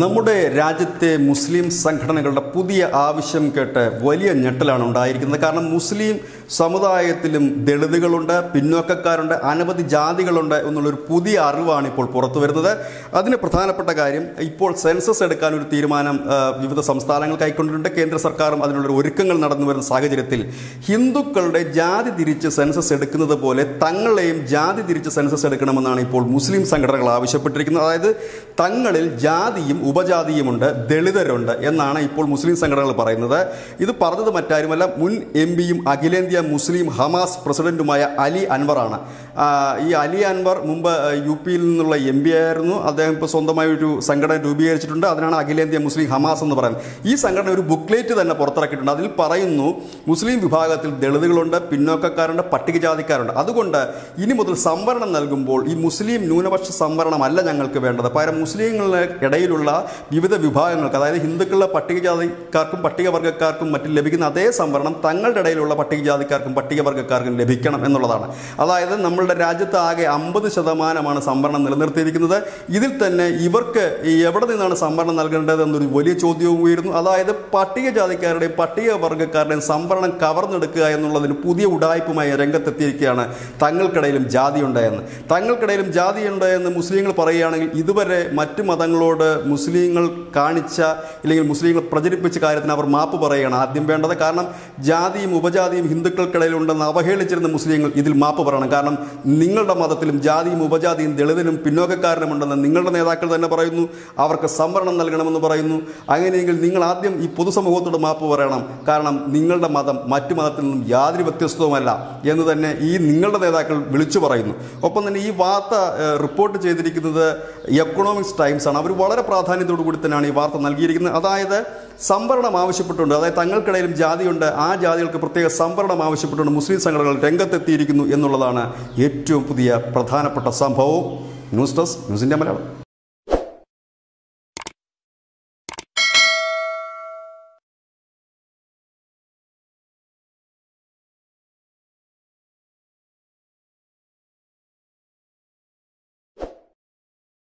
നമ്മുടെ രാജ്യത്തെ മുസ്ലിം സംഘടനകളുടെ പുതിയ ആവശ്യം കേട്ട് വലിയ ഞെട്ടലാണ് ഉണ്ടായിരിക്കുന്നത് കാരണം മുസ്ലിം സമുദായത്തിലും ദളിതുകളുണ്ട് പിന്നോക്കക്കാരുണ്ട് അനവധി ജാതികളുണ്ട് എന്നുള്ളൊരു പുതിയ അറിവാണ് ഇപ്പോൾ പുറത്തു വരുന്നത് അതിന് പ്രധാനപ്പെട്ട കാര്യം ഇപ്പോൾ സെൻസസ് എടുക്കാൻ ഒരു തീരുമാനം വിവിധ സംസ്ഥാനങ്ങൾ കൈക്കൊണ്ടിട്ടുണ്ട് കേന്ദ്ര സർക്കാരും അതിനുള്ള ഒരുക്കങ്ങൾ നടന്നു വരുന്ന സാഹചര്യത്തിൽ ഹിന്ദുക്കളുടെ ജാതി തിരിച്ച് സെൻസസ് എടുക്കുന്നത് പോലെ തങ്ങളെയും ജാതി തിരിച്ച് സെൻസസ് എടുക്കണമെന്നാണ് ഇപ്പോൾ മുസ്ലിം സംഘടനകൾ ആവശ്യപ്പെട്ടിരിക്കുന്നത് അതായത് തങ്ങളിൽ ജാതിയും ഉപജാതിയുമുണ്ട് ദളിതരുണ്ട് എന്നാണ് ഇപ്പോൾ മുസ്ലിം സംഘടനകൾ പറയുന്നത് ഇത് പറഞ്ഞത് മറ്റാരുമല്ല മുൻ എം പിയും അഖിലേന്ത്യാ മുസ്ലിം ഹമാസ് പ്രസിഡന്റുമായ അലി അൻവറാണ് ഈ അലി അൻവർ മുമ്പ് യു പിയിൽ നിന്നുള്ള എം പി ആയിരുന്നു അദ്ദേഹം ഇപ്പോൾ സ്വന്തമായി ഒരു സംഘടന രൂപീകരിച്ചിട്ടുണ്ട് അതിനാണ് അഖിലേന്ത്യാ മുസ്ലിം ഹമാസ് എന്ന് പറയുന്നത് ഈ സംഘടന ഒരു ബുക്ക്ലേറ്റ് തന്നെ പുറത്തിറക്കിയിട്ടുണ്ട് അതിൽ പറയുന്നു മുസ്ലിം വിഭാഗത്തിൽ ദളിതുകളുണ്ട് പിന്നോക്കക്കാരുണ്ട് പട്ടികജാതിക്കാരുണ്ട് അതുകൊണ്ട് ഇനി മുതൽ സംവരണം നൽകുമ്പോൾ ഈ മുസ്ലിം ന്യൂനപക്ഷ സംവരണമല്ല ഞങ്ങൾക്ക് വേണ്ടത് പകരം മുസ്ലിങ്ങളുടെ ഇടയിലുള്ള വിവിധ വിഭാഗങ്ങൾക്ക് അതായത് ഹിന്ദുക്കളുടെ പട്ടികജാതിക്കാർക്കും പട്ടികവർഗ്ഗക്കാർക്കും മറ്റും ലഭിക്കുന്ന അതേ സംവരണം തങ്ങളുടെ ഇടയിലുള്ള പട്ടികജാതിക്കാർക്കും പട്ടികവർഗ്ഗക്കാർക്കും ലഭിക്കണം എന്നുള്ളതാണ് അതായത് നമ്മളുടെ രാജ്യത്ത് ആകെ അമ്പത് ശതമാനമാണ് സംവരണം നിലനിർത്തിയിരിക്കുന്നത് ഇതിൽ തന്നെ ഇവർക്ക് എവിടെ നിന്നാണ് സംവരണം നൽകേണ്ടത് എന്നൊരു വലിയ ചോദ്യവും ഉയരുന്നു അതായത് പട്ടികജാതിക്കാരുടെയും പട്ടികവർഗ്ഗക്കാരുടെയും സംവരണം കവർന്നെടുക്കുക എന്നുള്ളതിന് പുതിയ ഉടായ്പുമായി രംഗത്തെത്തിയിരിക്കുകയാണ് തങ്ങൾക്കിടയിലും ജാതിയുണ്ടായെന്ന് തങ്ങൾക്കിടയിലും ജാതിയുണ്ട് എന്ന് മുസ്ലിങ്ങൾ പറയുകയാണെങ്കിൽ ഇതുവരെ മറ്റ് മതങ്ങളോട് മുസ്ലിങ്ങൾ കാണിച്ച ഇല്ലെങ്കിൽ മുസ്ലിങ്ങൾ പ്രചരിപ്പിച്ച കാര്യത്തിന് അവർ മാപ്പ് പറയുകയാണ് ആദ്യം വേണ്ടത് കാരണം ജാതിയും ഉപജാതിയും ഹിന്ദുക്കൾക്കിടയിലുണ്ടെന്ന് അവഹേളിച്ചിരുന്ന മുസ്ലിങ്ങൾ ഇതിൽ മാപ്പ് പറയണം കാരണം നിങ്ങളുടെ മതത്തിലും ജാതിയും ഉപജാതിയും ദളിതനും പിന്നോക്കക്കാരനുമുണ്ടെന്ന് നിങ്ങളുടെ നേതാക്കൾ തന്നെ പറയുന്നു അവർക്ക് സംവരണം നൽകണമെന്ന് പറയുന്നു അങ്ങനെയെങ്കിൽ നിങ്ങൾ ആദ്യം ഈ പൊതുസമൂഹത്തോട് മാപ്പ് പറയണം കാരണം നിങ്ങളുടെ മതം മറ്റു മതത്തിൽ നിന്നും യാതൊരു വ്യത്യസ്തവുമല്ല എന്ന് തന്നെ ഈ നിങ്ങളുടെ നേതാക്കൾ വിളിച്ചു പറയുന്നു ഒപ്പം തന്നെ ഈ വാർത്ത റിപ്പോർട്ട് ചെയ്തിരിക്കുന്നത് എക്കണോമിക് ഇക്കണോമിക്സ് ടൈംസ് ആണ് അവർ വളരെ പ്രാധാന്യത്തോടു കൂടി തന്നെയാണ് ഈ വാർത്ത നൽകിയിരിക്കുന്നത് അതായത് സംവരണം ആവശ്യപ്പെട്ടുണ്ട് അതായത് തങ്ങൾക്കിടയിലും ജാതിയുണ്ട് ആ ജാതികൾക്ക് പ്രത്യേക സംവരണം ആവശ്യപ്പെട്ടുണ്ട് മുസ്ലിം സംഘടനകൾ രംഗത്തെത്തിയിരിക്കുന്നു എന്നുള്ളതാണ് ഏറ്റവും പുതിയ പ്രധാനപ്പെട്ട സംഭവവും ന്യൂസ് ഡെസ്ക് ന്യൂസിൻ്റെ മലയാളം